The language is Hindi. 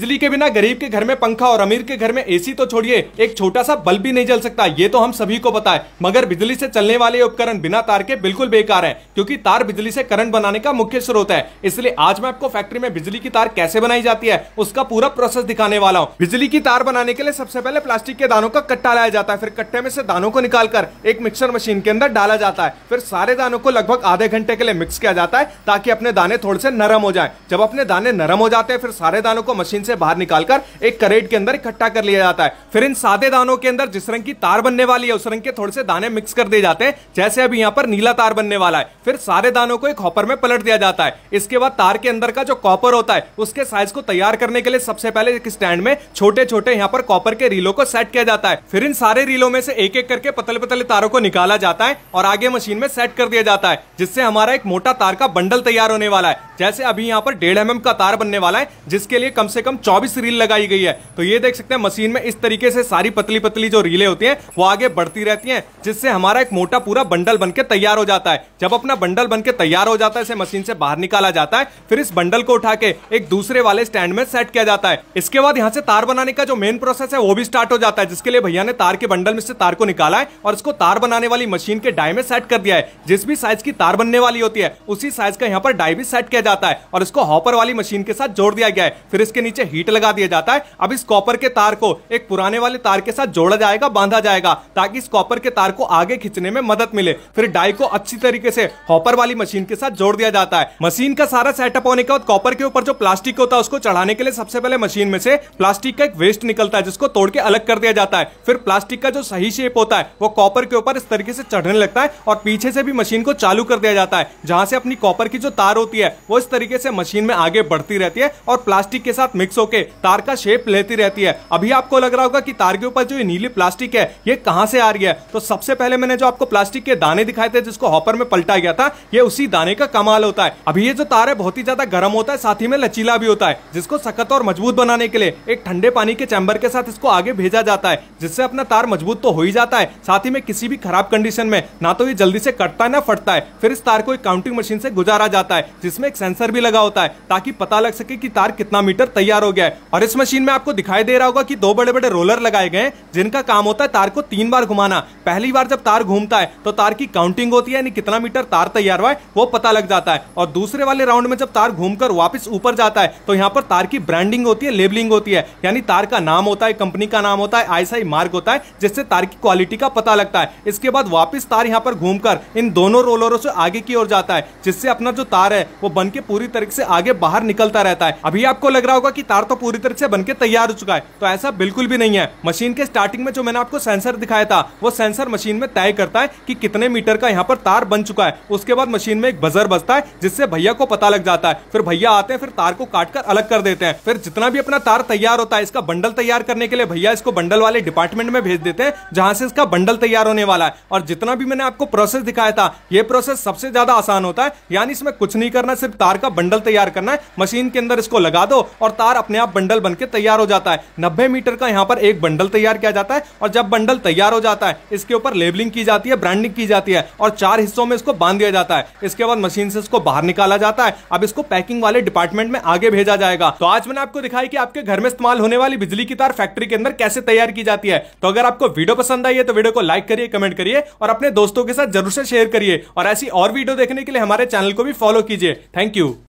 बिजली के बिना गरीब के घर में पंखा और अमीर के घर में एसी तो छोड़िए एक छोटा सा बल्ब भी नहीं जल सकता ये तो हम सभी को पता है मगर बिजली से चलने वाले उपकरण बिना तार के बिल्कुल बेकार है क्योंकि तार बिजली से करंट बनाने का मुख्य स्रोत है इसलिए आज मैं आपको फैक्ट्री में बिजली की तार कैसे बनाई जाती है उसका पूरा प्रोसेस दिखाने वाला हूँ बिजली की तार बनाने के लिए सबसे पहले प्लास्टिक के दानों का कट्टा लाया जाता है फिर कट्टे में से दानों को निकालकर एक मिक्सर मशीन के अंदर डाला जाता है फिर सारे दानों को लगभग आधे घंटे के लिए मिक्स किया जाता है ताकि अपने दाने थोड़े से नरम हो जाए जब अपने दाने नरम हो जाते हैं फिर सारे दानों को मशीन से बाहर निकालकर एक करेट के अंदर इकट्ठा कर लिया जाता है फिर इन सादे दानों के अंदर जिस रंग की तार बनने वाली है उस रंग के थोड़े से दाने मिक्स कर दिए जाते हैं जैसे अभी यहाँ पर नीला तार बनने वाला है फिर सारे दानों को एक हॉपर में पलट दिया जाता है इसके बाद तार के अंदर का जो कॉपर होता है उसके साइज को तैयार करने के लिए सबसे पहले एक स्टैंड में छोटे छोटे यहाँ पर कॉपर के रीलों को सेट किया जाता है फिर इन सारे रीलों में से एक एक करके पतले पतले तारों को निकाला जाता है और आगे मशीन में सेट कर दिया जाता है जिससे हमारा एक मोटा तार का बंडल तैयार होने वाला है जैसे अभी यहाँ पर डेढ़ एम का तार बनने वाला है जिसके लिए कम से कम चौबीस रील लगाई गई है तो ये देख सकते हैं मशीन में इस तरीके से सारी पतली पतली जो रीले होती हैं वो आगे बढ़ती रहती हैं जिससे हमारा एक मोटा पूरा बंडल बन तैयार हो जाता है जब अपना बंडल बन तैयार हो जाता है इसे मशीन से बाहर निकाला जाता है फिर इस बंडल को उठा के एक दूसरे वाले स्टैंड में सेट किया जाता है इसके बाद यहाँ से तार बनाने का जो मेन प्रोसेस है वो भी स्टार्ट हो जाता है जिसके लिए भैया ने तार के बंडल में से तार को निकाला है और इसको तार बनाने वाली मशीन के डाई में सेट कर दिया है जिस भी साइज की तार बनने वाली होती है उसी साइज का यहाँ पर डाई भी सेट किया जाता है और इसको हॉपर वाली मशीन के साथ जोड़ दिया गया है फिर इसके नीचे हीट लगा दिया जाता है अब इस कॉपर के तार को एक पुराने वाले तार के साथ जोड़ा जाएगा बांधा जाएगा ताकि इस कॉपर के तार को आगे खींचने में मदद मिले फिर डाई को अच्छी तरीके से हॉपर वाली मशीन के साथ जोड़ दिया जाता है मशीन का सारा सेटअप होने के बाद कॉपर के ऊपर जो प्लास्टिक होता है उसको चढ़ाने के लिए सबसे पहले मशीन में से प्लास्टिक का एक वेस्ट निकलता है जिसको तोड़ के अलग कर दिया जाता है फिर प्लास्टिक का जो सही शेप होता है वो कॉपर के ऊपर इस तरीके से चढ़ने लगता है और पीछे से भी मशीन को चालू कर दिया जाता है जहां से अपनी कॉपर की जो तार होती है वो इस तरीके से मशीन में आगे बढ़ती रहती है और प्लास्टिक के साथ मिक्स होकर तार का शेप लेती रहती है अभी आपको लग रहा होगा कि तार के ऊपर जो ये नीली प्लास्टिक है ये कहां से आ रही है तो सबसे पहले मैंने जो आपको प्लास्टिक के दाने दिखाए थे जिसको हॉपर में पलटा गया था ये उसी दाने का कमाल होता है अभी ये जो तार है बहुत ही ज्यादा गर्म होता है साथ ही में लचीला भी होता है जिसको सख्त और मजबूत बनाने के लिए एक ठंडे पानी के चैम्बर के साथ इसको आगे भेजा जाता है जिससे अपना तार मजबूत तो हो ही जाता है साथ ही में किसी भी खराब कंडीशन में ना तो ये जल्दी से कटता है ना फटता है फिर इस तार को एक काउंटिंग मशीन से गुजारा जाता है जिसमें एक सेंसर भी लगा होता है ताकि पता लग सके कि तार कितना मीटर तैयार हो गया है और इस मशीन में आपको दिखाई दे रहा होगा कि दो बड़े बड़े रोलर लगाए गए जिनका काम होता है तार को तीन बार घुमाना पहली बार जब तार घूमता है तो तार की काउंटिंग होती है कितना मीटर तार तैयार हुआ है वो पता लग जाता है और दूसरे वाले राउंड में जब तार घूम वापस ऊपर जाता है तो यहाँ पर तार की ब्रांडिंग होती है लेबलिंग होती है यानी तार का नाम होता है कंपनी का नाम होता है आईसाई मार्ग होता है जिससे तार की क्वालिटी का पता लगता है इसके बाद वापस तार यहाँ पर घूमकर इन दोनों रोलरों से आगे की ओर जाता है जिससे अपना जो तार है वो बन बनके पूरी तरीके से आगे बाहर निकलता रहता है अभी आपको लग रहा होगा कि तार तो पूरी तरीके से बनके तैयार हो चुका है तो ऐसा बिल्कुल भी नहीं है मशीन के स्टार्टिंग में जो मैंने आपको सेंसर दिखाया था वो सेंसर मशीन में तय करता है की कि कितने मीटर का यहाँ पर तार बन चुका है उसके बाद मशीन में एक बजर बजता है जिससे भैया को पता लग जाता है फिर भैया आते हैं फिर तार को काट कर अलग कर देते हैं फिर जितना भी अपना तार तैयार होता है इसका बंडल तैयार करने के लिए भैया इसको बंडल वाले डिपार्टमेंट में भेज देते हैं जहां से इसका बंडल तैयार होने वाला है और जितना भी मैंने आपको प्रोसेस दिखाया था ये प्रोसेस सबसे ज्यादा आसान होता है यानी इसमें कुछ नहीं करना सिर्फ तार का बंडल तैयार करना है मशीन के अंदर इसको लगा दो और तार अपने आप बंडल बनकर तैयार हो जाता है नब्बे मीटर का यहाँ पर एक बंडल तैयार किया जाता है और जब बंडल तैयार हो जाता है इसके ऊपर लेबलिंग की जाती है ब्रांडिंग की जाती है और चार हिस्सों में इसको बांध दिया जाता है इसके बाद मशीन से इसको बाहर निकाला जाता है अब इसको पैकिंग वाले डिपार्टमेंट में आगे भेजा जाएगा तो आज मैंने आपको दिखाई कि आपके घर में इस्तेमाल होने वाली बिजली की तार फैक्ट्री के अंदर कैसे तैयार की जाती है तो अगर आपको वीडियो पसंद आई है तो वीडियो को लाइक करिए कमेंट करिए और अपने दोस्तों के साथ जरूर से शेयर करिए और ऐसी और वीडियो देखने के लिए हमारे चैनल को भी फॉलो कीजिए थैंक Thank you.